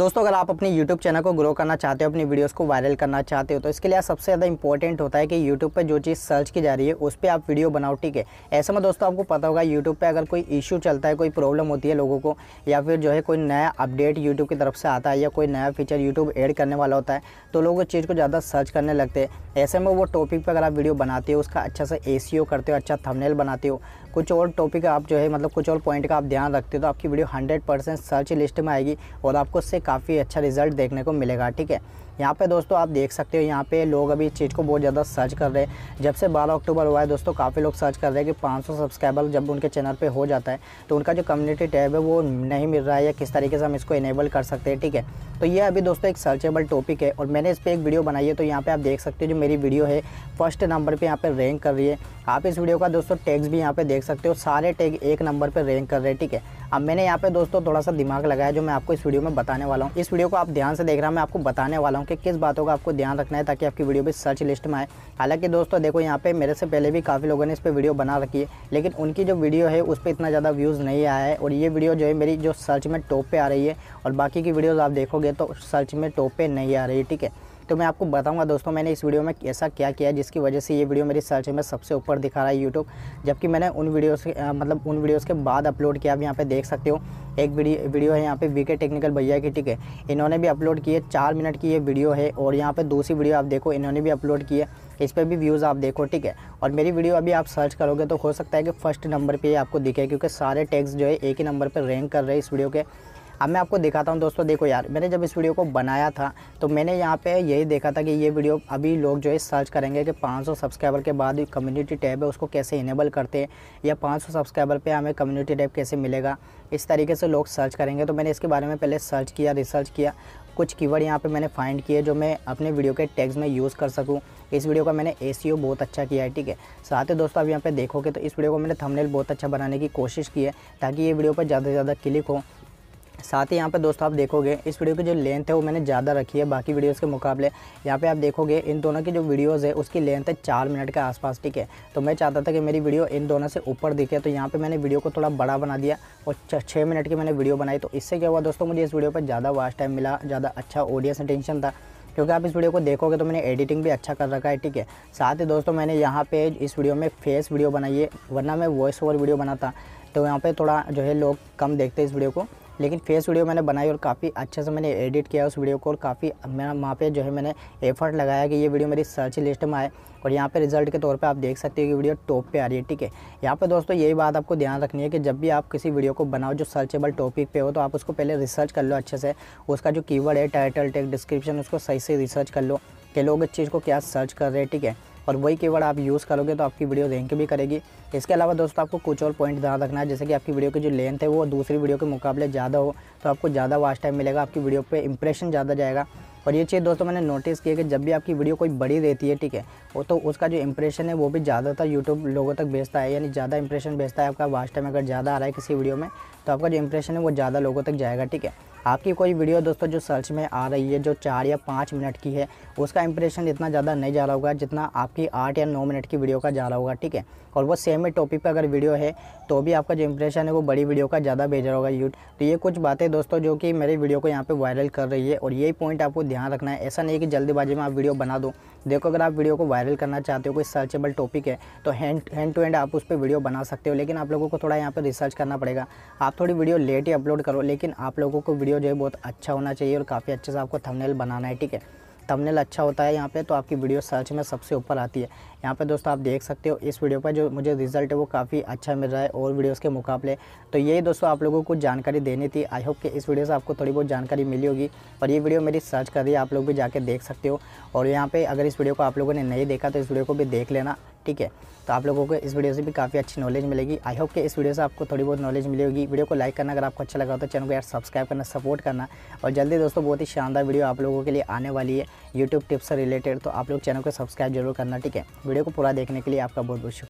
दोस्तों अगर आप अपने यूट्यूब चैनल को ग्रो करना चाहते हो अपनी वीडियोज़ को वायरल करना चाहते हो तो इसके लिए सबसे ज़्यादा इंपॉर्टेंट होता है कि यूट्यूब पर जो चीज़ सर्च की जा रही है उस पर आप वीडियो बनाओ ठीक है ऐसे में दोस्तों आपको पता होगा यूट्यूब पर अगर कोई इशू चलता है कोई प्रॉब्लम होती है लोगों को या फिर जो है कोई नया अपडेट यूट्यूब की तरफ से आता है या कोई नया फीचर यूट्यूब ऐड करने वाला होता है तो लोग उस चीज़ को ज़्यादा सर्च करने लगते हैं ऐसे में वो टॉपिक पर अगर आप वीडियो बनाते हो उसका अच्छा सा ए e करते हो अच्छा थमनेल बनाते हो कुछ और टॉपिक आप जो है मतलब कुछ और पॉइंट का आप ध्यान रखते हो तो आपकी वीडियो हंड्रेड सर्च लिस्ट में आएगी और आपको उससे काफ़ी अच्छा रिजल्ट देखने को मिलेगा ठीक है यहाँ पे दोस्तों आप देख सकते हो यहाँ पे लोग अभी इस चीज़ को बहुत ज़्यादा सर्च कर रहे हैं जब से 12 अक्टूबर हुआ है दोस्तों काफ़ी लोग सर्च कर रहे हैं कि 500 सब्सक्राइबर जब उनके चैनल पे हो जाता है तो उनका जो कम्युनिटी टैब है वो नहीं मिल रहा है या किस तरीके से हम इसको इनेबल कर सकते हैं ठीक है तो ये अभी दोस्तों एक सर्चेबल टॉपिक है और मैंने इस पर एक वीडियो बनाई है तो यहाँ पर आप देख सकते हो जो मेरी वीडियो है फर्स्ट नंबर पर यहाँ पर रैंक कर रही है आप इस वीडियो का दोस्तों टैग्स भी यहाँ पर देख सकते हो सारे टैग एक नंबर पर रैंक कर रहे हैं ठीक है अब मैंने यहाँ पे दोस्तों थोड़ा सा दिमाग लगाया जो मैं आपको इस वीडियो में बताने वाला हूँ इस वीडियो को आप ध्यान से देख रहा मैं आपको बताने वाला हूँ के किस बातों का आपको ध्यान रखना है ताकि आपकी वीडियो भी सर्च लिस्ट में आए हालांकि दोस्तों देखो यहाँ पे मेरे से पहले भी काफ़ी लोगों ने इस पर वीडियो बना रखी है लेकिन उनकी जो वीडियो है उस पर इतना ज़्यादा व्यूज़ नहीं आया है और ये वीडियो जो है मेरी जो सर्च में टॉप पर आ रही है और बाकी की वीडियोज़ आप देखोगे तो सर्च में टॉप पर नहीं आ रही है ठीक है तो मैं आपको बताऊंगा दोस्तों मैंने इस वीडियो में ऐसा क्या किया जिसकी वजह से ये वीडियो मेरी सर्च में सबसे ऊपर दिखा रहा है यूट्यूब जबकि मैंने उन वीडियोस के मतलब उन वीडियोस के बाद अपलोड किया आप यहाँ पे देख सकते हो एक वीडियो वीडियो है यहाँ पे वीके टेक्निकल भैया की ठीक है इन्होंने भी अपलोड किए चार मिनट की ये वीडियो है और यहाँ पे दूसरी वीडियो आप देखो इन्होंने भी अपलोड किए इस पर भी व्यूज़ आप देखो ठीक है और मेरी वीडियो अभी आप सर्च करोगे तो हो सकता है कि फर्स्ट नंबर पर आपको दिखे क्योंकि सारे टैक्स जो है एक ही नंबर पर रैंक कर रहे हैं इस वीडियो के अब मैं आपको दिखाता हूँ दोस्तों देखो यार मैंने जब इस वीडियो को बनाया था तो मैंने यहाँ पे यही देखा था कि ये वीडियो अभी लोग जो है सर्च करेंगे कि 500 सब्सक्राइबर के बाद कम्युनिटी टैब है उसको कैसे इनेबल करते हैं या 500 सब्सक्राइबर पे हमें कम्युनिटी टैब कैसे मिलेगा इस तरीके से लोग सर्च करेंगे तो मैंने इसके बारे में पहले सर्च किया रिसर्च किया कुछ कीवर्ड यहाँ पे मैंने फाइंड किए जो मैं अपने वीडियो के टैग्स में यूज़ कर सकूँ इस वीडियो का मैंने ए e बहुत अच्छा किया है ठीक है साथ ही दोस्तों अब यहाँ पे देखोगे तो इस वीडियो को मैंने थंबनेल बहुत अच्छा बनाने की कोशिश की है ताकि ये वीडियो पर ज़्यादा से ज़्यादा क्लिक हो साथ ही यहाँ पर दोस्तों आप देखोगे इस वीडियो की जो लेंथ है वो मैंने ज़्यादा रखी है बाकी वीडियोस के मुकाबले यहाँ पे आप देखोगे इन दोनों की जो वीडियोस है उसकी लेंथ है चार मिनट के आसपास ठीक है तो मैं चाहता था कि मेरी वीडियो इन दोनों से ऊपर दिखे तो यहाँ पर मैंने वीडियो को थोड़ा बड़ा बना दिया और छः मिनट की मैंने वीडियो बनाई तो इससे क्या हुआ दोस्तों मुझे इस वीडियो पर ज़्यादा वास्ट टाइम मिला ज़्यादा अच्छा ऑडियंस अटेंशन था क्योंकि आप इस वीडियो को देखोगे तो मैंने एडिटिंग भी अच्छा कर रखा है ठीक है साथ ही दोस्तों मैंने यहाँ पे इस वीडियो में फेस वीडियो बनाई है वरना मैं वॉइस ओवर वीडियो बनाता तो यहाँ पे थोड़ा जो है लोग कम देखते हैं इस वीडियो को लेकिन फेस वीडियो मैंने बनाई और काफ़ी अच्छे से मैंने एडिट किया उस वीडियो को और काफ़ी मैं वहाँ पर जो है मैंने एफर्ट लगाया कि ये वीडियो मेरी सर्च लिस्ट में आए और यहाँ पे रिजल्ट के तौर पे आप देख सकते हो कि वीडियो टॉप पे आ रही है ठीक है यहाँ पे दोस्तों यही बात आपको ध्यान रखनी है कि जब भी आप किसी वीडियो को बनाओ जो सर्चेबल टॉपिक पे हो तो आप उसको पहले रिसर्च कर लो अच्छे से उसका जो कीवर्ड है टाइटल टेक डिस्क्रिप्शन उसको सही से रिसर्च कर लो कि लोग इस चीज़ को क्या सर्च कर रहे हैं ठीक है और वही कीवर्ड आप यूज़ करोगे तो आपकी वीडियो रैंक भी करेगी इसके अलावा दोस्तों आपको कुछ और पॉइंट ध्यान रखना है जैसे कि आपकी वीडियो की जो लेंथ है वो दूसरी वीडियो के मुकाबले ज़्यादा हो तो आपको ज़्यादा वास्ट टाइम मिलेगा आपकी वीडियो पर इंप्रेशन ज़्यादा जाएगा और ये चीज़ दोस्तों मैंने नोटिस किया कि जब भी आपकी वीडियो कोई बड़ी रहती है ठीक है वो तो उसका जो इंप्रेशन है वो भी ज़्यादातर यूट्यूब लोगों तक भेजता है यानी ज़्यादा इंप्रेशन भेजता है आपका वास्ट टाइम अगर ज़्यादा आ रहा है किसी वीडियो में तो आपका जो इंप्रेशन है वो ज़्यादा लोगों तक जाएगा ठीक है आपकी कोई वीडियो दोस्तों जो सर्च में आ रही है जो चार या पाँच मिनट की है उसका इंप्रेशन इतना ज़्यादा नहीं जा रहा होगा जितना आपकी आठ या नौ मिनट की वीडियो का जा रहा होगा ठीक है और वो सेम ही टॉपिक पर अगर वीडियो है तो भी आपका जो इंप्रेशन है वो बड़ी वीडियो का ज़्यादा भेज रहा होगा यूट तो ये कुछ बातें दोस्तों जो कि मेरी वीडियो को यहाँ पर वायरल कर रही है और यही पॉइंट आपको ध्यान रखना है ऐसा नहीं है कि जल्दीबाजी में आप वीडियो बना दो देखो अगर आप वीडियो को वायरल करना चाहते हो कोई सर्चेबल टॉपिक है तो हैंड हैंड टू हैंड आप उस पर वीडियो बना सकते हो लेकिन आप लोगों को थोड़ा यहाँ पर रिसर्च करना पड़ेगा आप थोड़ी वीडियो लेट ही अपलोड करो लेकिन आप लोगों को वीडियो जो है बहुत अच्छा होना चाहिए और काफ़ी अच्छे से आपको थमनेल बनाना है ठीक है तमनेल अच्छा होता है यहाँ पे तो आपकी वीडियो सर्च में सबसे ऊपर आती है यहाँ पे दोस्तों आप देख सकते हो इस वीडियो पर जो मुझे रिजल्ट है वो काफ़ी अच्छा मिल रहा है और वीडियोस के मुकाबले तो यही दोस्तों आप लोगों को जानकारी देनी थी आई होप कि इस वीडियो से आपको थोड़ी बहुत जानकारी मिली होगी पर ये वीडियो मेरी सर्च है आप लोग भी जाके देख सकते हो और यहाँ पर अगर इस वीडियो को आप लोगों ने नहीं देखा तो इस वीडियो को भी देख लेना ठीक है तो आप लोगों को इस वीडियो से भी काफ़ी अच्छी नॉलेज मिलेगी आई होप कि इस वीडियो से आपको थोड़ी बहुत नॉलेज मिली होगी वीडियो को लाइक करना अगर आपको अच्छा लगा तो चैनल को यार सब्सक्राइब करना सपोर्ट करना और जल्दी दोस्तों बहुत ही शानदार वीडियो आप लोगों के लिए आने वाली है यूट्यूब टिप्स से रिलेटेड तो आप लोग चैनल को सब्सक्राइब जरूर करना ठीक है वीडियो को पूरा देखने के लिए आपका बहुत बहुत शुक्रिया